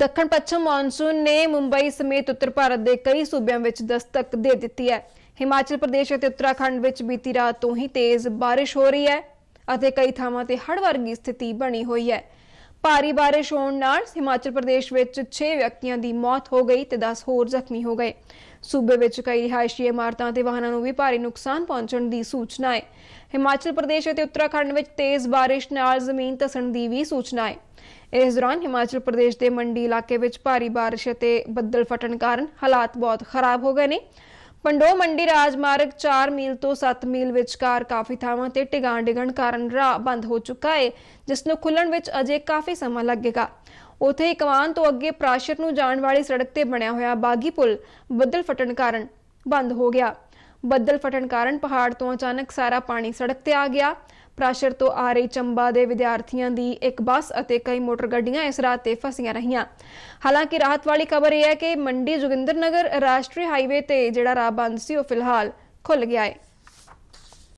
ਦੱਖਣ ਪੱਛਮ ਮੌਨਸੂਨ ਨੇ ਮੁੰਬਈ ਸਮੇਤ ਉੱਤਰ ਭਾਰਤ ਦੇ ਕਈ ਸੂਬਿਆਂ ਵਿੱਚ ਦਸਤਕ ਦੇ ਦਿੱਤੀ ਹੈ ਹਿਮਾਚਲ ਪ੍ਰਦੇਸ਼ ਅਤੇ ਉੱਤਰਾਖੰਡ ਵਿੱਚ ਬੀਤੀ ਰਾਤ ਤੋਂ ਹੀ ਤੇਜ਼ ਬਾਰਿਸ਼ ਹੋ ਰਹੀ ਹੈ ਅਤੇ ਕਈ ਥਾਵਾਂ ਤੇ ਹੜ੍ਹ ਵਰਗੀ ਸਥਿਤੀ ਬਣੀ ਹੋਈ ਹੈ ਭਾਰੀ بارش ਹੋਣ ਨਾਲ ਹਿਮਾਚਲ ਪ੍ਰਦੇਸ਼ ਵਿੱਚ 6 ਵਿਅਕਤੀਆਂ ਦੀ ਮੌਤ ਹੋ ਗਈ ਤੇ 10 ਹੋਰ ਜ਼ਖਮੀ ਹੋ ਗਏ ਸੂਬੇ ਵਿੱਚ ਕਈ ਰਿਹਾਇਸ਼ੀ ਇਮਾਰਤਾਂ ਤੇ ਵਾਹਨਾਂ ਨੂੰ ਵੀ ਭਾਰੀ ਨੁਕਸਾਨ ਪਹੁੰਚਣ ਦੀ ਸੂਚਨਾ ਹੈ ਹਿਮਾਚਲ ਪ੍ਰਦੇਸ਼ ਅਤੇ ਉੱਤਰਾਖੰਡ ਵਿੱਚ ਤੇਜ਼ بارش ਨਾਲ ਜ਼ਮੀਨ ਧਸਣ ਦੀ ਵੀ ਸੂਚਨਾ ਹੈ ਇਸ ਦੌਰਾਨ ਹਿਮਾਚਲ ਪ੍ਰਦੇਸ਼ ਦੇ ਮੰਡੀ ਇਲਾਕੇ ਵਿੱਚ ਭਾਰੀ بارش ਅਤੇ ਬੱਦਲ ਫਟਣ ਕਾਰਨ ਹਾਲਾਤ ਬਹੁਤ ਖਰਾਬ ਹੋ ਗਏ ਨੇ ਪੰਡੋ ਮੰਡੀ ਰਾਜਮਾਰਗ 4 ਮੀਲ ਤੋਂ 7 ਮੀਲ ਵਿਚਕਾਰ ਕਾਫੀ ਥਾਵਾਂ ਤੇ ਟਿਗਾਂ ਡਿਗਣ ਕਾਰਨ ਰਾਹ ਬੰਦ ਹੋ ਚੁੱਕਾ ਹੈ ਜਿਸ ਨੂੰ ਖੁੱਲਣ ਵਿੱਚ ਅਜੇ ਕਾਫੀ ਸਮਾਂ ਲੱਗੇਗਾ ਉਥੇ ਇਕਵਾਨ ਤੋਂ ਅੱਗੇ ਪ੍ਰਾਸ਼ਰ ਨੂੰ ਜਾਣ ਵਾਲੀ ਸੜਕ ਤੇ ਬਣਿਆ ਹੋਇਆ ਬਾਗੀ ਪੁਲ ਬੱਦਲ ਫਟਣ ਕਾਰਨ ਬੰਦ ਹੋ ਗਿਆ ਬੱਦਲ ਫਟਣ ਕਾਰਨ ਪਹਾੜ ਤੋਂ ਅਚਾਨਕ ਸਾਰਾ ਪਾਣੀ ਸੜਕ ਤੇ ਆ ਗਿਆ ਪ੍ਰਾਸ਼ਰ ਤੋਂ ਆ ਰਹੀ ਚੰਬਾ ਦੇ ਵਿਦਿਆਰਥੀਆਂ ਦੀ ਇੱਕ ਬੱਸ ਅਤੇ ਕਈ ਮੋਟਰ ਗੱਡੀਆਂ ਇਸ ਰਾਤ ਤੇ ਫਸੀਆਂ ਰਹੀਆਂ ਹਾਲਾਂਕਿ ਰਾਹਤ ਵਾਲੀ ਖਬਰ ਇਹ ਹੈ ਕਿ ਮੰਡੀ ਜੋਗਿੰਦਰ ਨਗਰ ਰਾਸ਼ਟਰੀ ਹਾਈਵੇ ਤੇ ਜਿਹੜਾ ਰਾਹ ਬੰਦ ਸੀ ਉਹ ਫਿਲਹਾਲ ਖੁੱਲ ਗਿਆ ਹੈ